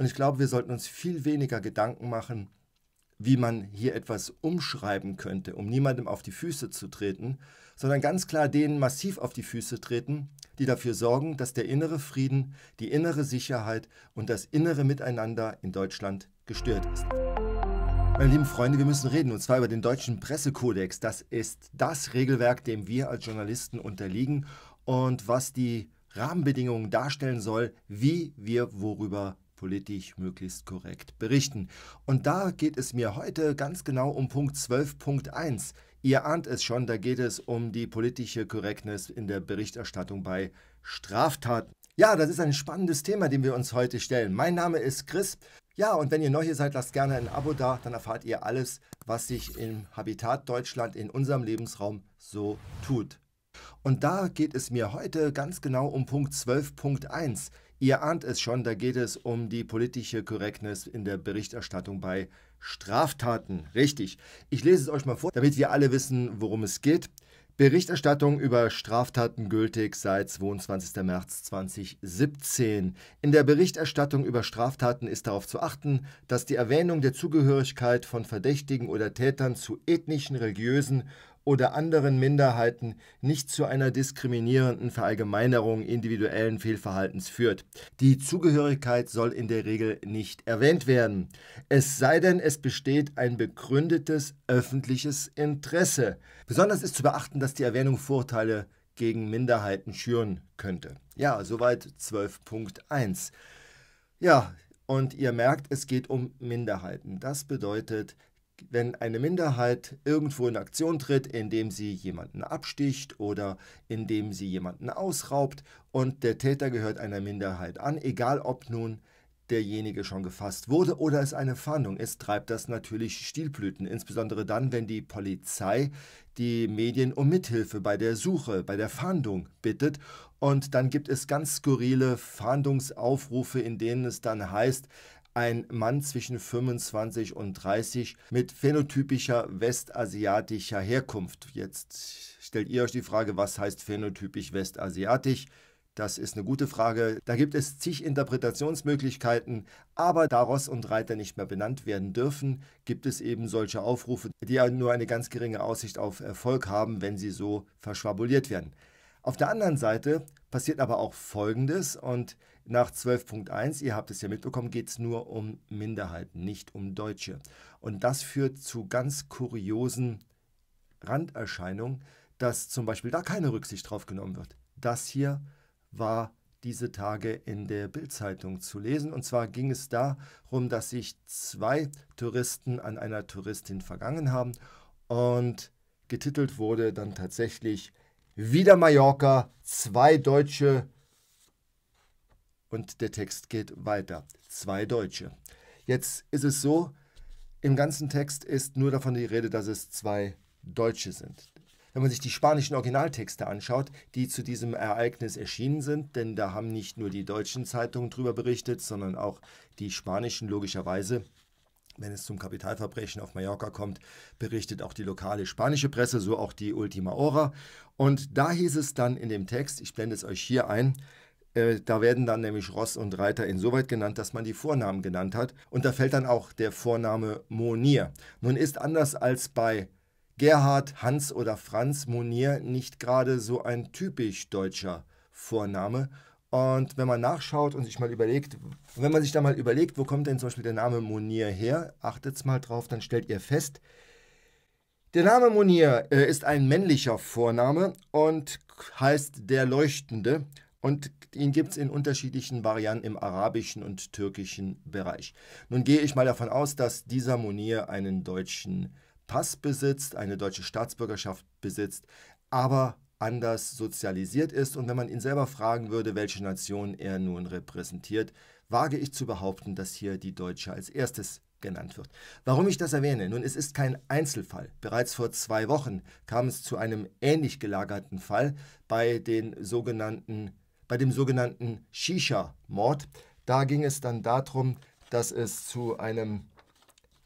Und ich glaube, wir sollten uns viel weniger Gedanken machen, wie man hier etwas umschreiben könnte, um niemandem auf die Füße zu treten, sondern ganz klar denen massiv auf die Füße treten, die dafür sorgen, dass der innere Frieden, die innere Sicherheit und das innere Miteinander in Deutschland gestört ist. Meine lieben Freunde, wir müssen reden, und zwar über den deutschen Pressekodex. Das ist das Regelwerk, dem wir als Journalisten unterliegen und was die Rahmenbedingungen darstellen soll, wie wir worüber politisch möglichst korrekt berichten. Und da geht es mir heute ganz genau um Punkt 12.1. Ihr ahnt es schon, da geht es um die politische Korrektness in der Berichterstattung bei Straftaten. Ja, das ist ein spannendes Thema, dem wir uns heute stellen. Mein Name ist Chris. Ja, und wenn ihr neu hier seid, lasst gerne ein Abo da, dann erfahrt ihr alles, was sich im Habitat Deutschland in unserem Lebensraum so tut. Und da geht es mir heute ganz genau um Punkt 12.1. Ihr ahnt es schon, da geht es um die politische Korrektness in der Berichterstattung bei Straftaten. Richtig. Ich lese es euch mal vor, damit wir alle wissen, worum es geht. Berichterstattung über Straftaten gültig seit 22. März 2017. In der Berichterstattung über Straftaten ist darauf zu achten, dass die Erwähnung der Zugehörigkeit von Verdächtigen oder Tätern zu ethnischen, religiösen oder anderen Minderheiten nicht zu einer diskriminierenden Verallgemeinerung individuellen Fehlverhaltens führt. Die Zugehörigkeit soll in der Regel nicht erwähnt werden, es sei denn, es besteht ein begründetes öffentliches Interesse. Besonders ist zu beachten, dass die Erwähnung Vorteile gegen Minderheiten schüren könnte. Ja, soweit 12.1. Ja, und ihr merkt, es geht um Minderheiten. Das bedeutet, wenn eine Minderheit irgendwo in Aktion tritt, indem sie jemanden absticht oder indem sie jemanden ausraubt und der Täter gehört einer Minderheit an, egal ob nun derjenige schon gefasst wurde oder es eine Fahndung ist, treibt das natürlich Stilblüten, insbesondere dann, wenn die Polizei die Medien um Mithilfe bei der Suche, bei der Fahndung bittet und dann gibt es ganz skurrile Fahndungsaufrufe, in denen es dann heißt, ein Mann zwischen 25 und 30 mit phänotypischer westasiatischer Herkunft. Jetzt stellt ihr euch die Frage, was heißt phänotypisch westasiatisch? Das ist eine gute Frage. Da gibt es zig Interpretationsmöglichkeiten, aber da Ross und Reiter nicht mehr benannt werden dürfen, gibt es eben solche Aufrufe, die ja nur eine ganz geringe Aussicht auf Erfolg haben, wenn sie so verschwabuliert werden. Auf der anderen Seite passiert aber auch Folgendes und nach 12.1, ihr habt es ja mitbekommen, geht es nur um Minderheiten, nicht um Deutsche. Und das führt zu ganz kuriosen Randerscheinungen, dass zum Beispiel da keine Rücksicht drauf genommen wird. Das hier war diese Tage in der Bildzeitung zu lesen. Und zwar ging es darum, dass sich zwei Touristen an einer Touristin vergangen haben und getitelt wurde dann tatsächlich wieder Mallorca, zwei Deutsche. Und der Text geht weiter. Zwei Deutsche. Jetzt ist es so, im ganzen Text ist nur davon die Rede, dass es zwei Deutsche sind. Wenn man sich die spanischen Originaltexte anschaut, die zu diesem Ereignis erschienen sind, denn da haben nicht nur die deutschen Zeitungen drüber berichtet, sondern auch die spanischen logischerweise, wenn es zum Kapitalverbrechen auf Mallorca kommt, berichtet auch die lokale spanische Presse, so auch die Ultima Hora. Und da hieß es dann in dem Text, ich blende es euch hier ein, äh, da werden dann nämlich Ross und Reiter insoweit genannt, dass man die Vornamen genannt hat. Und da fällt dann auch der Vorname Monier. Nun ist anders als bei Gerhard, Hans oder Franz Monier nicht gerade so ein typisch deutscher Vorname, und wenn man nachschaut und sich mal überlegt, wenn man sich da mal überlegt, wo kommt denn zum Beispiel der Name Monier her, achtet mal drauf, dann stellt ihr fest, der Name Monier äh, ist ein männlicher Vorname und heißt der Leuchtende und ihn gibt es in unterschiedlichen Varianten im arabischen und türkischen Bereich. Nun gehe ich mal davon aus, dass dieser Monier einen deutschen Pass besitzt, eine deutsche Staatsbürgerschaft besitzt, aber anders sozialisiert ist und wenn man ihn selber fragen würde, welche Nation er nun repräsentiert, wage ich zu behaupten, dass hier die Deutsche als erstes genannt wird. Warum ich das erwähne? Nun, es ist kein Einzelfall. Bereits vor zwei Wochen kam es zu einem ähnlich gelagerten Fall bei, den sogenannten, bei dem sogenannten Shisha-Mord. Da ging es dann darum, dass es zu einem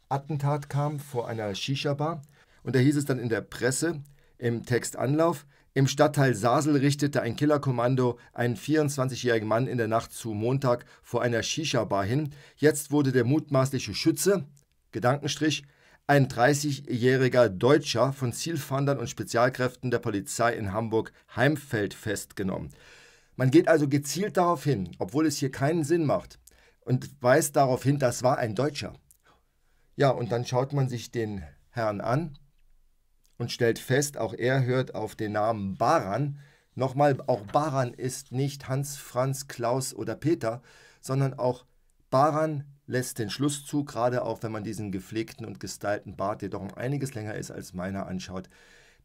Attentat kam vor einer Shisha-Bar. Und da hieß es dann in der Presse im Textanlauf, im Stadtteil Sasel richtete ein Killerkommando einen 24-jährigen Mann in der Nacht zu Montag vor einer Shisha-Bar hin. Jetzt wurde der mutmaßliche Schütze, Gedankenstrich, ein 30-jähriger Deutscher von Zielfandern und Spezialkräften der Polizei in Hamburg Heimfeld festgenommen. Man geht also gezielt darauf hin, obwohl es hier keinen Sinn macht, und weist darauf hin, das war ein Deutscher. Ja, und dann schaut man sich den Herrn an und stellt fest, auch er hört auf den Namen Baran. Nochmal, auch Baran ist nicht Hans, Franz, Klaus oder Peter, sondern auch Baran lässt den Schluss zu, gerade auch wenn man diesen gepflegten und gestylten Bart, der doch um einiges länger ist als meiner, anschaut,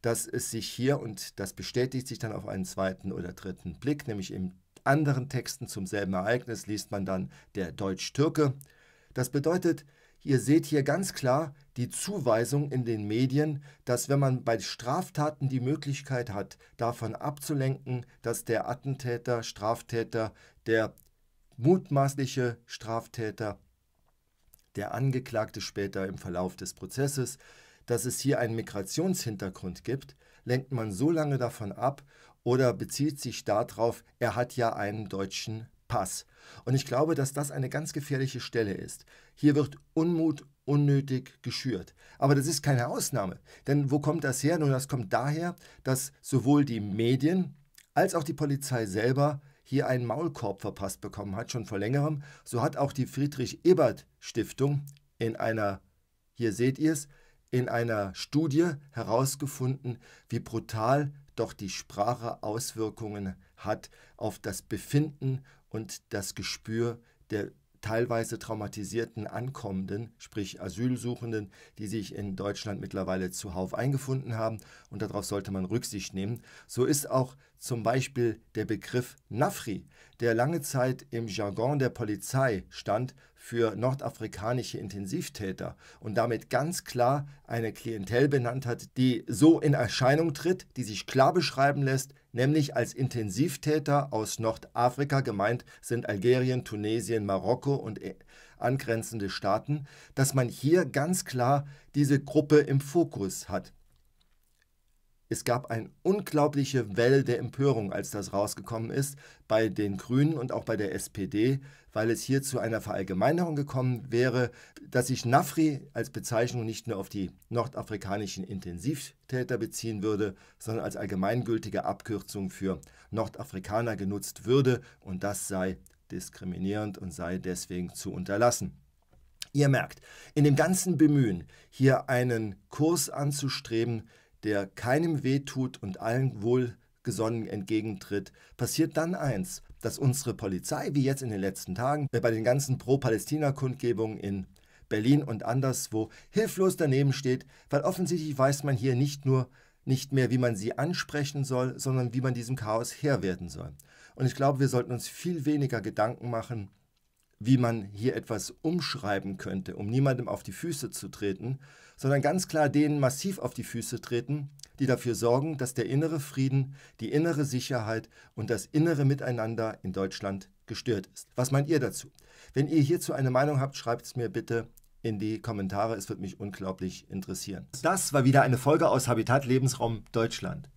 dass es sich hier, und das bestätigt sich dann auf einen zweiten oder dritten Blick, nämlich in anderen Texten zum selben Ereignis liest man dann der Deutsch-Türke. Das bedeutet, ihr seht hier ganz klar, die Zuweisung in den Medien, dass wenn man bei Straftaten die Möglichkeit hat, davon abzulenken, dass der Attentäter, Straftäter, der mutmaßliche Straftäter, der Angeklagte später im Verlauf des Prozesses, dass es hier einen Migrationshintergrund gibt, lenkt man so lange davon ab oder bezieht sich darauf, er hat ja einen deutschen Pass. Und ich glaube, dass das eine ganz gefährliche Stelle ist. Hier wird Unmut unnötig geschürt. Aber das ist keine Ausnahme. Denn wo kommt das her? Nun, das kommt daher, dass sowohl die Medien als auch die Polizei selber hier einen Maulkorb verpasst bekommen hat, schon vor längerem. So hat auch die Friedrich-Ebert-Stiftung in einer, hier seht ihr es, in einer Studie herausgefunden, wie brutal doch die Sprache Auswirkungen hat auf das Befinden und das Gespür der teilweise traumatisierten Ankommenden, sprich Asylsuchenden, die sich in Deutschland mittlerweile zuhauf eingefunden haben und darauf sollte man Rücksicht nehmen. So ist auch zum Beispiel der Begriff Nafri, der lange Zeit im Jargon der Polizei stand für nordafrikanische Intensivtäter und damit ganz klar eine Klientel benannt hat, die so in Erscheinung tritt, die sich klar beschreiben lässt, nämlich als Intensivtäter aus Nordafrika gemeint sind Algerien, Tunesien, Marokko und äh, angrenzende Staaten, dass man hier ganz klar diese Gruppe im Fokus hat es gab eine unglaubliche Welle der Empörung, als das rausgekommen ist, bei den Grünen und auch bei der SPD, weil es hier zu einer Verallgemeinerung gekommen wäre, dass sich Nafri als Bezeichnung nicht nur auf die nordafrikanischen Intensivtäter beziehen würde, sondern als allgemeingültige Abkürzung für Nordafrikaner genutzt würde und das sei diskriminierend und sei deswegen zu unterlassen. Ihr merkt, in dem ganzen Bemühen, hier einen Kurs anzustreben, der keinem weh tut und allen wohlgesonnen entgegentritt, passiert dann eins, dass unsere Polizei, wie jetzt in den letzten Tagen, äh, bei den ganzen Pro-Palästina-Kundgebungen in Berlin und anderswo, hilflos daneben steht, weil offensichtlich weiß man hier nicht nur nicht mehr, wie man sie ansprechen soll, sondern wie man diesem Chaos Herr werden soll. Und ich glaube, wir sollten uns viel weniger Gedanken machen, wie man hier etwas umschreiben könnte, um niemandem auf die Füße zu treten, sondern ganz klar denen massiv auf die Füße treten, die dafür sorgen, dass der innere Frieden, die innere Sicherheit und das innere Miteinander in Deutschland gestört ist. Was meint ihr dazu? Wenn ihr hierzu eine Meinung habt, schreibt es mir bitte in die Kommentare, es wird mich unglaublich interessieren. Das war wieder eine Folge aus Habitat Lebensraum Deutschland.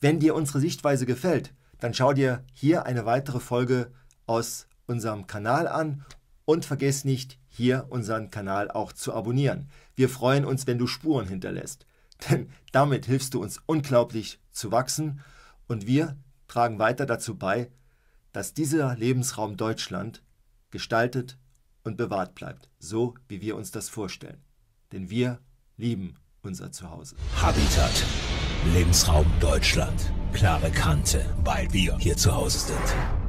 Wenn dir unsere Sichtweise gefällt, dann schau dir hier eine weitere Folge aus unserem Kanal an und vergiss nicht, hier unseren Kanal auch zu abonnieren. Wir freuen uns, wenn du Spuren hinterlässt, denn damit hilfst du uns unglaublich zu wachsen und wir tragen weiter dazu bei, dass dieser Lebensraum Deutschland gestaltet und bewahrt bleibt, so wie wir uns das vorstellen. Denn wir lieben unser Zuhause. Habitat, Lebensraum Deutschland, klare Kante, weil wir hier zu Hause sind.